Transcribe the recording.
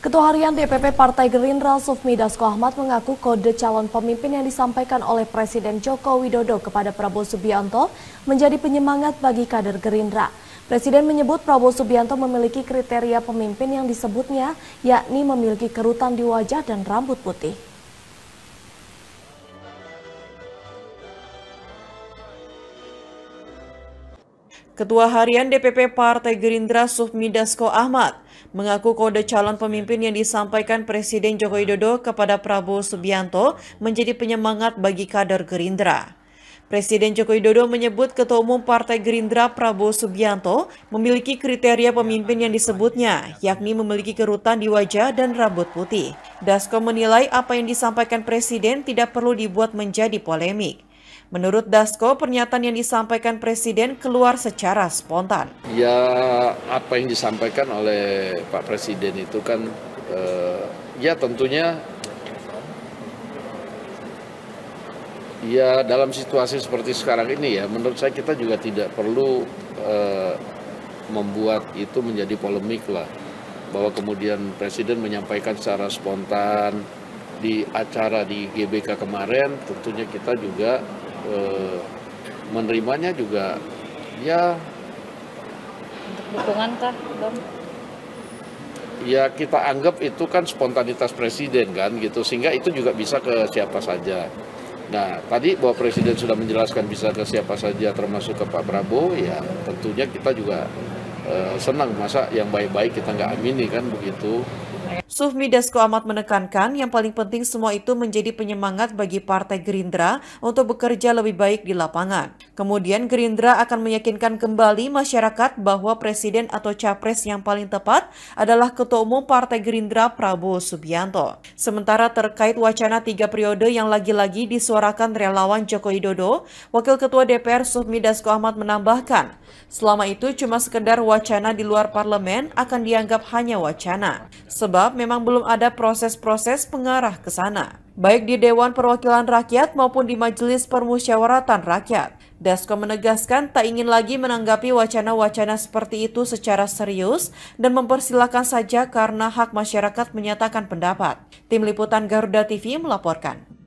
Ketua Harian DPP Partai Gerindra Sufmi Dasko Ahmad mengaku kode calon pemimpin yang disampaikan oleh Presiden Joko Widodo kepada Prabowo Subianto menjadi penyemangat bagi kader Gerindra. Presiden menyebut Prabowo Subianto memiliki kriteria pemimpin yang disebutnya yakni memiliki kerutan di wajah dan rambut putih. Ketua Harian DPP Partai Gerindra Sufmi Dasko Ahmad mengaku kode calon pemimpin yang disampaikan Presiden Joko Widodo kepada Prabowo Subianto menjadi penyemangat bagi kader Gerindra. Presiden Joko Widodo menyebut Ketua Umum Partai Gerindra Prabowo Subianto memiliki kriteria pemimpin yang disebutnya, yakni memiliki kerutan di wajah dan rambut putih. Dasko menilai apa yang disampaikan Presiden tidak perlu dibuat menjadi polemik. Menurut Dasko, pernyataan yang disampaikan Presiden keluar secara spontan. Ya, apa yang disampaikan oleh Pak Presiden itu kan, eh, ya tentunya ya dalam situasi seperti sekarang ini ya menurut saya kita juga tidak perlu eh, membuat itu menjadi polemik lah bahwa kemudian presiden menyampaikan secara spontan di acara di GBK kemarin tentunya kita juga Eh, menerimanya juga ya untuk dukungan kah Dom? ya kita anggap itu kan spontanitas presiden kan gitu sehingga itu juga bisa ke siapa saja nah tadi bahwa presiden sudah menjelaskan bisa ke siapa saja termasuk ke Pak Prabowo ya tentunya kita juga eh, senang masa yang baik-baik kita nggak amini kan begitu Sufmi Dasko Ahmad menekankan yang paling penting semua itu menjadi penyemangat bagi Partai Gerindra untuk bekerja lebih baik di lapangan. Kemudian Gerindra akan meyakinkan kembali masyarakat bahwa presiden atau capres yang paling tepat adalah Ketua Umum Partai Gerindra Prabowo Subianto. Sementara terkait wacana tiga periode yang lagi-lagi disuarakan relawan Joko Widodo, Wakil Ketua DPR Sufmi Dasko Ahmad menambahkan, selama itu cuma sekedar wacana di luar parlemen akan dianggap hanya wacana. Sebab sebab memang belum ada proses-proses pengarah ke sana, baik di Dewan Perwakilan Rakyat maupun di Majelis Permusyawaratan Rakyat. Dasko menegaskan tak ingin lagi menanggapi wacana-wacana seperti itu secara serius dan mempersilahkan saja karena hak masyarakat menyatakan pendapat. Tim Liputan Garuda TV melaporkan.